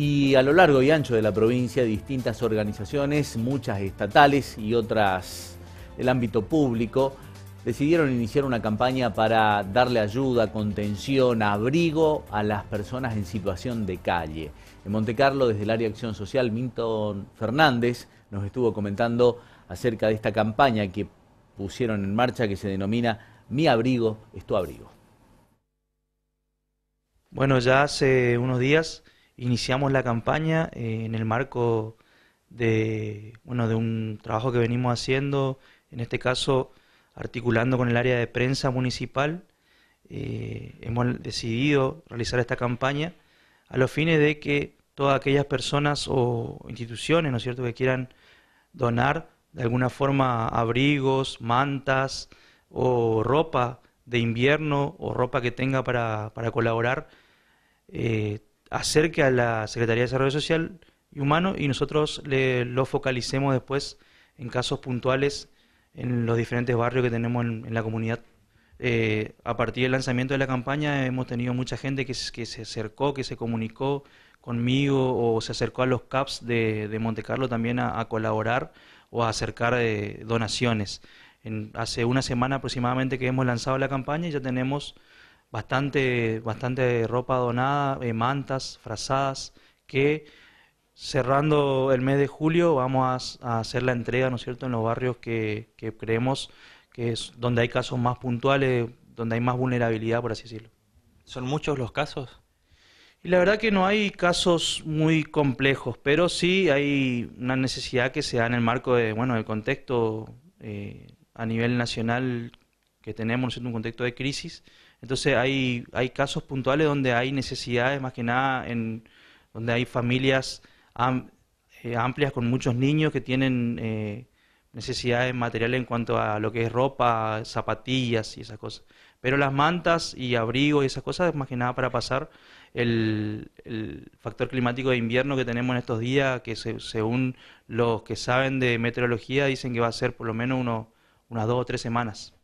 y a lo largo y ancho de la provincia distintas organizaciones, muchas estatales y otras del ámbito público, decidieron iniciar una campaña para darle ayuda, contención, abrigo a las personas en situación de calle. En Montecarlo, desde el área de acción social, Minton Fernández nos estuvo comentando acerca de esta campaña que pusieron en marcha que se denomina Mi abrigo es tu abrigo. Bueno, ya hace unos días Iniciamos la campaña eh, en el marco de, bueno, de un trabajo que venimos haciendo, en este caso articulando con el área de prensa municipal. Eh, hemos decidido realizar esta campaña a los fines de que todas aquellas personas o instituciones, ¿no cierto?, que quieran donar de alguna forma abrigos, mantas o ropa de invierno o ropa que tenga para, colaborar, eh, acerque a la Secretaría de Desarrollo Social y Humano y nosotros le, lo focalicemos después en casos puntuales en los diferentes barrios que tenemos en, la comunidad. Eh, a partir del lanzamiento de la campaña hemos tenido mucha gente que, se acercó, que se comunicó conmigo o se acercó a los CAPS de, Monte Carlo también a, colaborar o a acercar eh, donaciones. hace una semana aproximadamente que hemos lanzado la campaña y ya tenemos bastante, bastante ropa donada, eh, mantas, frazadas, que cerrando el mes de julio vamos a, hacer la entrega, ¿no es cierto?, en los barrios que, creemos que es donde hay casos más puntuales, donde hay más vulnerabilidad, por así decirlo. ¿Son muchos los casos? Y la verdad que no hay casos muy complejos, pero sí hay una necesidad que se da en el marco de, bueno, del contexto eh, a nivel nacional que tenemos, ¿no un contexto de crisis, entonces hay, casos puntuales donde hay necesidades, más que nada, en, donde hay familias eh, amplias con muchos niños que tienen eh, necesidades materiales en cuanto a lo que es ropa, zapatillas y esas cosas. Pero las mantas y abrigos y esas cosas es más que nada para pasar el, factor climático de invierno que tenemos en estos días, que según los que saben de meteorología dicen que va a ser por lo menos unas dos o tres semanas.